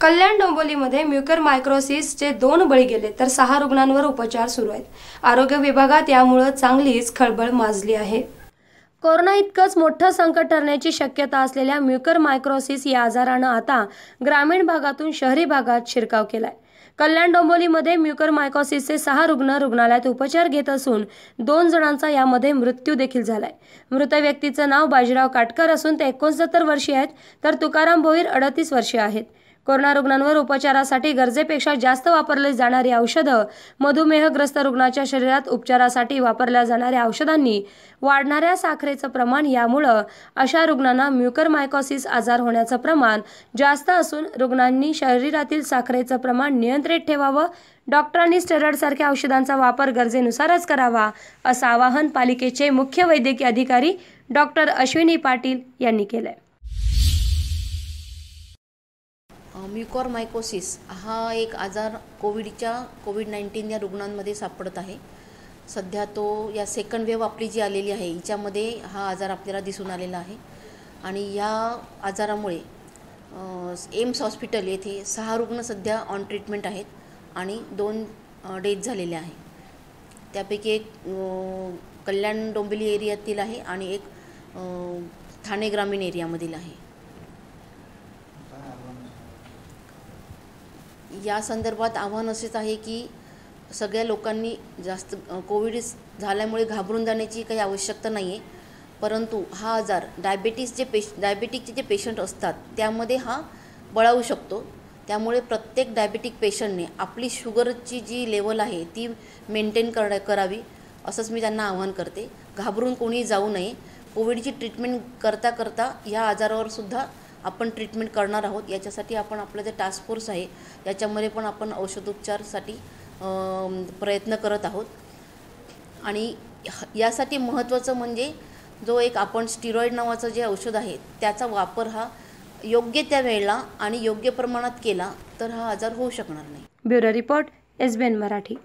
कल्याण डोंबोलीमध्ये Mucor मायक्रोसिसचे दोन बळी गेले तर सहा रुग्णांवर उपचार सुरू आहेत आरोग्य विभागात यामुळं चांगलीच खळबळ माजली आहे कोरोना इतकंच मोठं संकट ठरण्याची शक्यता असलेल्या म्युकर मायक्रोसिस या आजारानं आता ग्रामीण भागातून शहरी भागात शिरकाव केलाय कल्याण डोंबोलीमध्ये म्युकर मायकॉसिसचे सहा रुग्ण रुग्णालयात उपचार घेत असून दोन जणांचा यामध्ये मृत्यू देखील झालाय मृत व्यक्तीचं नाव बाजीराव काटकर असून ते एकोणसत्तर वर्षीय आहेत तर तुकाराम भोईर अडतीस वर्षीय आहेत कोरोना रुग्णांवर उपचारासाठी गरजेपेक्षा जास्त वापरली जाणारी औषधं मधुमेहग्रस्त रुग्णाच्या शरीरात उपचारासाठी वापरल्या जाणाऱ्या औषधांनी वाढणाऱ्या साखरेचं प्रमाण यामुळं अशा रुग्णांना म्युकरमायकोसिस आजार होण्याचं प्रमाण जास्त असून रुग्णांनी शरीरातील साखरेचं प्रमाण नियंत्रित ठेवावं डॉक्टरांनी स्टेरॉइडसारख्या औषधांचा वापर गरजेनुसारच करावा असं आवाहन पालिकेचे मुख्य वैद्यकीय अधिकारी डॉक्टर अश्विनी पाटील यांनी केलं मायकोसिस हा एक आजार कोविडच्या कोविड नाईन्टीन या रुग्णांमध्ये सापडत आहे सध्या तो या सेकंड वेव्ह आपली जी आलेली आहे हिच्यामध्ये हा आजार आपल्याला दिसून आलेला आहे आणि या आजारामुळे एम्स हॉस्पिटल येथे सहा रुग्ण सध्या ऑन ट्रीटमेंट आहेत आणि दोन डेथ झालेले आहे त्यापैकी एक कल्याण डोंबिवली एरियातील आहे आणि एक ठाणे ग्रामीण एरियामधील आहे या संदर्भात आव्हान असेच आहे की सगळ्या लोकांनी जास्त कोविड झाल्यामुळे घाबरून जाण्याची काही आवश्यकता नाही आहे परंतु हा आजार डायबेटीस जे पेश डायबेटिकचे जे पेशंट असतात त्यामध्ये हा बळावू शकतो त्यामुळे प्रत्येक डायबेटिक पेशंटने आपली शुगरची जी लेवल आहे ती मेंटेन कर करावी असंच मी त्यांना आव्हान करते घाबरून कोणी जाऊ नये कोविडची ट्रीटमेंट करता करता या आजारावर सुद्धा आपण ट्रीटमेंट करणार आहोत याच्यासाठी आपण आपलं जे टास्क फोर्स आहे याच्यामध्ये पण आपण औषधोपचारसाठी प्रयत्न करत आहोत आणि यासाठी महत्त्वाचं म्हणजे जो एक आपण स्टिरॉइड नावाचं जे औषध आहे त्याचा वापर हा योग्य त्या वेळेला आणि योग्य प्रमाणात केला तर हा आजार होऊ शकणार नाही bureau report S B N Marathi